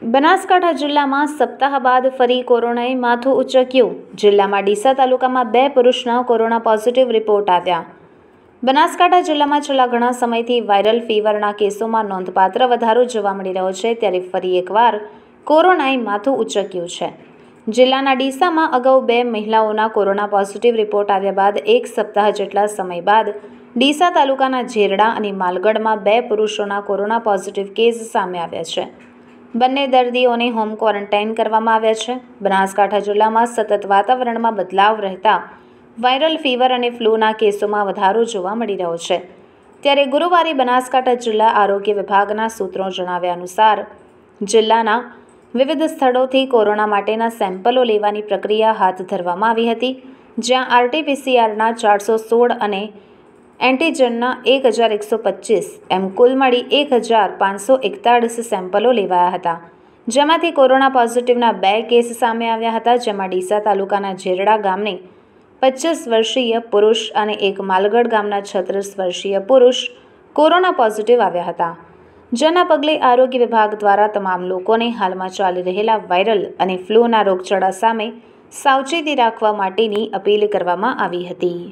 બનાસકાંઠા જિલ્લામાં સપ્તાહ બાદ ફરી કોરોનાએ માથું ઉચક્યું જિલ્લામાં ડીસા તાલુકામાં બે પુરુષના કોરોના પોઝિટિવ રિપોર્ટ આવ્યા બનાસકાંઠા જિલ્લામાં છેલ્લા ઘણા સમયથી વાયરલ ફીવરના કેસોમાં નોંધપાત્ર વધારો જોવા મળી રહ્યો છે ત્યારે ફરી એકવાર કોરોનાએ માથું ઉચક્યું છે જિલ્લાના ડીસામાં અગાઉ બે મહિલાઓના કોરોના પોઝિટિવ રિપોર્ટ આવ્યા બાદ એક સપ્તાહ જેટલા સમય બાદ ડીસા તાલુકાના ઝેરડા અને માલગઢમાં બે પુરુષોના કોરોના પોઝિટિવ કેસ સામે આવ્યા છે બંને દર્દીઓને હોમ ક્વોરન્ટાઇન કરવામાં આવ્યા છે બનાસકાંઠા જિલ્લામાં સતત વાતાવરણમાં બદલાવ રહેતા વાયરલ ફીવર અને ફ્લૂના કેસોમાં વધારો જોવા મળી રહ્યો છે ત્યારે ગુરુવારે બનાસકાંઠા જિલ્લા આરોગ્ય વિભાગના સૂત્રો જણાવ્યા અનુસાર જિલ્લાના વિવિધ સ્થળોથી કોરોના માટેના સેમ્પલો લેવાની પ્રક્રિયા હાથ ધરવામાં આવી હતી જ્યાં આરટીપીસીઆરના ચારસો સોળ અને એન્ટીજનના એક હજાર એકસો પચીસ એમ કુલ મળી એક હજાર પાંચસો એકતાળીસ સેમ્પલો લેવાયા હતા જેમાંથી કોરોના પોઝિટિવના બે કેસ સામે આવ્યા હતા જેમાં ડીસા તાલુકાના ઝેરડા ગામની પચીસ વર્ષીય પુરુષ અને એક માલગઢ ગામના છત્રીસ વર્ષીય પુરુષ કોરોના પોઝિટિવ આવ્યા હતા જેના પગલે આરોગ્ય વિભાગ દ્વારા તમામ લોકોને હાલમાં ચાલી રહેલા વાયરલ અને ફ્લૂના રોગચાળા સામે સાવચેતી રાખવા માટેની અપીલ કરવામાં આવી હતી